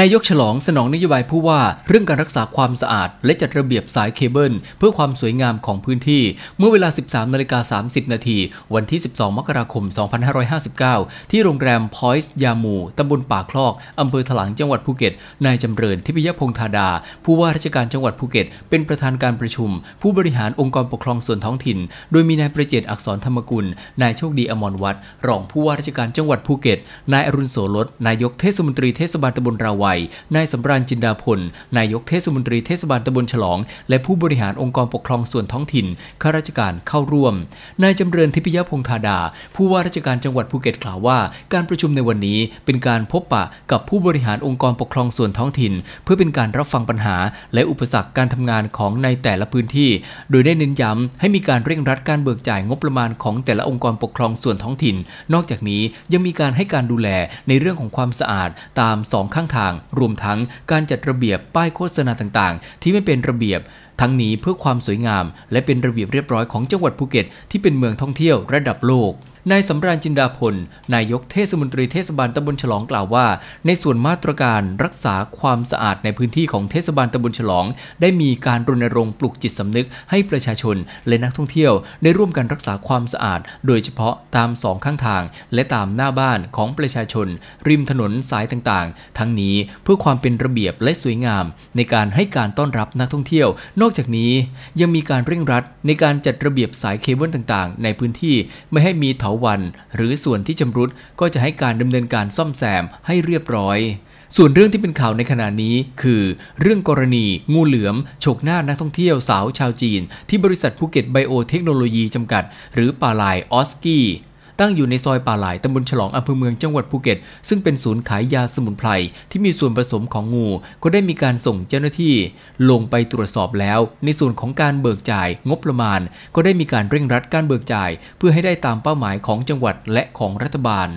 นายกฉลองสนองนโยบายผู้ว่าเรื่องการรักษาความสะอาด และจัดระเบียบสายเคเบิล เพื่อความสวยงามของพื้นที่ เมื่อเวลา 13นาฬิกา30 นาที วันที่ 12 มกราคม 2559 ที่โรงแรมพอยส์ยามูตำบลป่าคลอก อำเภอถลางจังหวัดภูเก็ต นายจำเริญทิพยพงธาดา ผู้ว่าราชการจังหวัดภูเก็ต เป็นประธานการประชุม ผู้บริหารองค์กรปกครองส่วนท้องถิ่น โดยมีนายประเจตอักษรธรรมกุลนายโชคดีอมรวัตรรองผู้ว่าราชการจังหวัดภูเก็ตนายอรุณโสรสนายกเทศมนตรีเทศบาลตำบลราววัยนายสำราญจินดาพล นายกเทศมนตรีเทศบาลตำบลฉลอง และผู้บริหารองค์กรปกครองส่วนท้องถิ่นข้าราชการเข้าร่วม นายจำเริญทิพยพงธาดา ผู้ว่าราชการจังหวัดภูเก็ตกล่าวว่า การประชุมในวันนี้เป็นการพบปะกับผู้บริหารองค์กรปกครองส่วนท้องถิ่น เพื่อเป็นการรับฟังปัญหา และอุปสรรคการทำงานของในแต่ละพื้นที่ โดยได้เน้นย้ำให้มีการเร่งรัดการเบิกจ่ายงบประมาณของแต่ละองค์กรปกครองส่วนท้องถิ่น นอกจากนี้ยังมีการให้การดูแลในเรื่องของความสะอาดตามสองข้างทางางๆรวมทั้งการจัดระเบียบ ป้ายโฆษณาต่างๆ ที่ไม่เป็นระเบียบทั้งนี้เพื่อความสวยงาม และเป็นระเบียบเรียบร้อยของจังหวัดภูเก็ต ที่เป็นเมืองท่องเที่ยว ระดับโลก นายสำราญจินดาพล นายกเทศมนตรีเทศบาลตำบลฉลองกล่าวว่า ในส่วนมาตรการรักษาความสะอาดในพื้นที่ของเทศบาลตำบลฉลอง ได้มีการรณรงค์ปลุกจิตสำนึกให้ประชาชน และนักท่องเที่ยวได้ร่วมกันรักษาความสะอาด โดยเฉพาะตามสองข้างทาง และตามหน้าบ้านของประชาชน ริมถนนสายต่างๆ ทั้งนี้เพื่อความเป็นระเบียบและสวยงาม ในการให้การต้อนรับนักท่องเที่ยวนอกจากนี้ยังมีการเร่งรัดในการจัดระเบียบสายเคเบิลต่างๆในพื้นที่ไม่ให้มีเถาวัน หรือส่วนที่ชำรุดก็จะให้การดำเนินการซ่อมแซมให้เรียบร้อย ส่วนเรื่องที่เป็นข่าวในขณะนี้คือเรื่องกรณี งูเหลือมฉกหน้านักท่องเที่ยวสาวชาวจีน ที่บริษัทภูเก็ตไบโอเทคโนโลยีจำกัดหรือปาลายออสกี้ตั้งอยู่ในซอยป่าหลายตำบลฉลองอำเภอเมือง จังหวัดภูเก็ต ซึ่งเป็นศูนย์ขายยาสมุนไพรที่มีส่วนผสมของงู ก็ได้มีการส่งเจ้าหน้าที่ ลงไปตรวจสอบแล้ว ในส่วนของการเบิกจ่ายงบประมาณ ก็ได้มีการเร่งรัดการเบิกจ่าย เพื่อให้ได้ตามเป้าหมายของจังหวัดและของรัฐบาล